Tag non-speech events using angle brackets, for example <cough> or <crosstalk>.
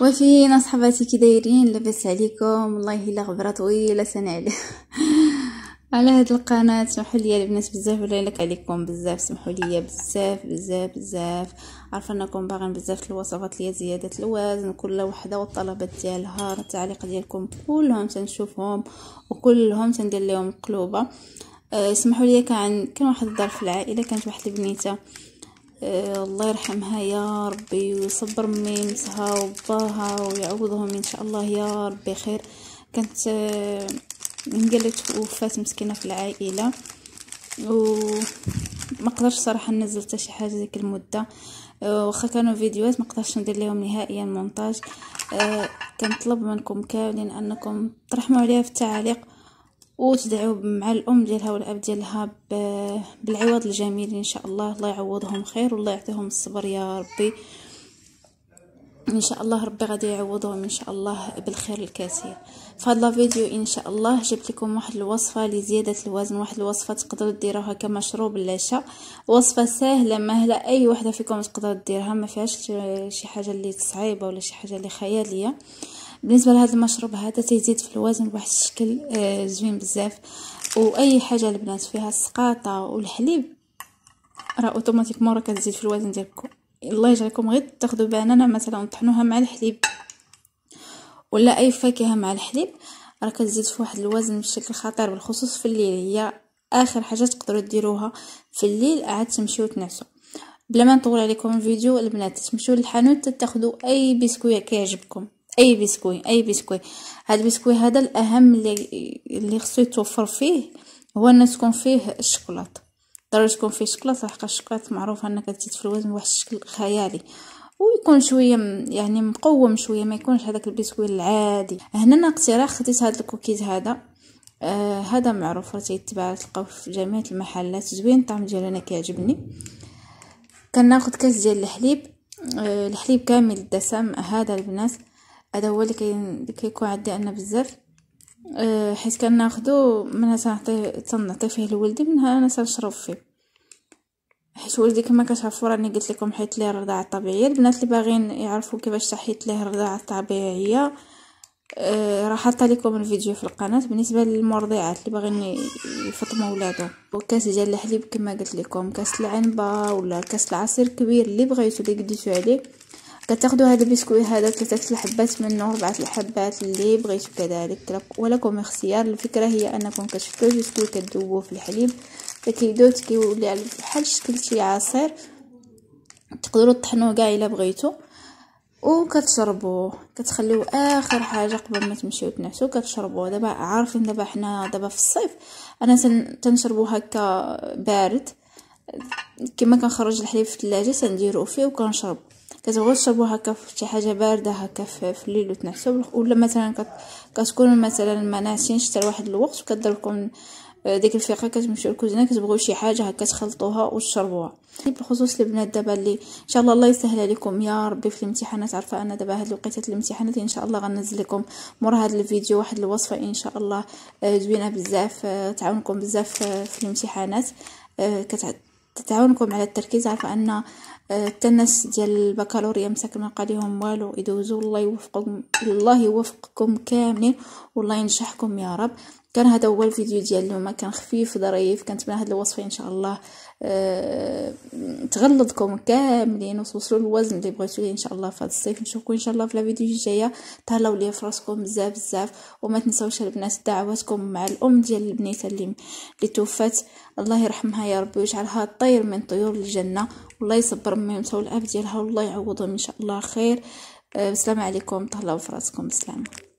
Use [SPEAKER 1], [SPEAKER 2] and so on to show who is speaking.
[SPEAKER 1] وفين صحباتي كي دايرين لاباس عليكم والله الا غبره طويله سنه علي <laughs> على هاد القناه سمحوا لي البنات بزاف ولا لك عليكم بزاف سمحوا لي بزاف بزاف بزاف عارفه انكم باغين بزاف الوصفات ليا زياده الوزن كل وحده والطلبات ديالها التعليق ديالكم كلهم تنشوفهم وكلهم تندير لهم قلوبه أه لي كان كان واحد الدار في العائله كانت واحد البنيته إيه، الله يرحمها يا ربي ويصبر ميمتها وباها ويعوضهم ان شاء الله يا ربي خير كانت من إيه، انقلت وفات مسكينه في العائله وما قدرش صراحه ننزل حتى شي حاجه ديك المده إيه، واخا كانوا فيديوهات ما قدرتش ندير لهم نهائيا مونتاج كنطلب منكم كاملين انكم ترحموا عليها في التعليق وتدعو مع الام ديالها والاب ديالها بالعوض الجميل ان شاء الله الله يعوضهم خير والله يعطيهم الصبر يا ربي ان شاء الله ربي غادي يعوضهم ان شاء الله بالخير الكثير في لا فيديو ان شاء الله جبت لكم واحد الوصفه لزياده الوزن واحد الوصفه تقدروا ديروها كمشروب العشاء وصفه سهله مهله اي وحده فيكم تقدر ديرها ما فيهاش شي حاجه اللي صعيبه ولا شي حاجه اللي خياليه بالنسبه لهذا المشروب هذا تيزيد في الوزن بواحد الشكل آه، زوين بزاف واي حاجه البنات فيها السقاطه والحليب راه اوتوماتيكمون راه كتزيد في الوزن ديالكم الله يجعلكم غير تاخذوا بانانا مثلا وطحنوها مع الحليب ولا اي فاكهه مع الحليب راه كتزيد في واحد الوزن بشكل خطير بالخصوص في الليل هي اخر حاجه تقدروا ديروها في الليل عاد تمشيو تنعسوا بلا ما نطول عليكم الفيديو البنات تمشيو للحانوت تاخذوا اي بسكويه كيعجبكم اي بسكوي اي بسكوي هذا البسكوي هذا الاهم اللي اللي خصو يتوفر فيه هو انه تكون فيه الشوكولاته ضروري تكون فيه شكلاط لحقاش الشكلاط معروفه انها كتزيد في الوزن بواحد الشكل خيالي ويكون شويه يعني مقوم شويه ما يكونش هذاك البسكوي العادي هنا انا اقتراح خديت هذا الكوكيز هذا آه هذا معروف راه تيتباع تلقاو في جميع المحلات زوين الطعم ديالو انا كيعجبني كناخذ كاس ديال الحليب آه الحليب كامل الدسم هذا البنات هذا هو اللي كيكون عندي انا بزاف أه، حيت كناخدو منها تنعطيه تنعطي فيه لولدي منها انا تنشرب فيه حيت ولدي كما كتعرفوا راني قلت لكم حيت ليه الرضاعه الطبيعيه البنات اللي باغين يعرفوا كيفاش تحيت ليه الرضاعه الطبيعيه أه راه حاطه لكم الفيديو في القناه بالنسبه للمرضعات اللي باغين يفطموا ولادهم وكاس ديال الحليب كما قلت لكم كاس العنبه ولا كاس العصير كبير اللي بغيتو اللي قديتو عليه كتاخذوا هذا البسكويت هذا ثلاثة الحبات منه أربعة الحبات اللي بغيتو كذلك ولكم اختيار الفكرة هي أنكم كتشدوا البسكويت كتذوبوه في الحليب فكيدوت كيولي على بحال شكل شي عصير تقدروا تطحنوه كاع الا بغيتو وكتشربوه كتخليوه اخر حاجه قبل ما تمشيو تنعسو كتشربوه دابا عارفين دابا حنا دابا في الصيف انا تنشربو هكا بارد كما كنخرج الحليب في الثلاجه تنديرو فيه وكنشرب كتبغيو تشربو هكا فشي حاجه بارده هكا في الليل وتنحسو ولا مثلا كت... كتكونوا مثلا ما ناعسينش حتى الوقت وكدير لكم آه، ديك الفيقه كتمشيو للكوزينه كتبغيو شي حاجه هكا تخلطوها وتشربوها بالخصوص البنات دابا اللي ان شاء الله الله يسهل عليكم يا ربي في الامتحانات عارفه انا دابا هاد الوقيتات الامتحانات ان شاء الله غنزل لكم مور هاد الفيديو واحد الوصفه ان شاء الله آه، زوينه بزاف آه، تعاونكم بزاف في الامتحانات كتعد تعاونكم على التركيز عارفة أن آه، التنس ديال البكالوريا ما قاليهم والو يدوزوا الله يوفقكم الله يوفقكم كاملين والله ينجحكم يا رب كان هذا هو الفيديو ديال اليوم كان خفيف ظريف كنتمنى هذه الوصفه ان شاء الله أه تغلظكم كاملين وتوصلوا للوزن اللي بغيتو ليه ان شاء الله في هذا الصيف نشوفكم ان شاء الله في لا فيديو الجايه تهلاو ليا في راسكم بزاف بزاف وما تنساوش البنات دعواتكم مع الام ديال البنيته اللي اللي توفات الله يرحمها يا ربي ويجعلها طير من طيور الجنه والله يصبر ميمتها والاب ديالها والله يعوضهم ان شاء الله خير أه، السلام عليكم تهلاو في راسكم بسلامه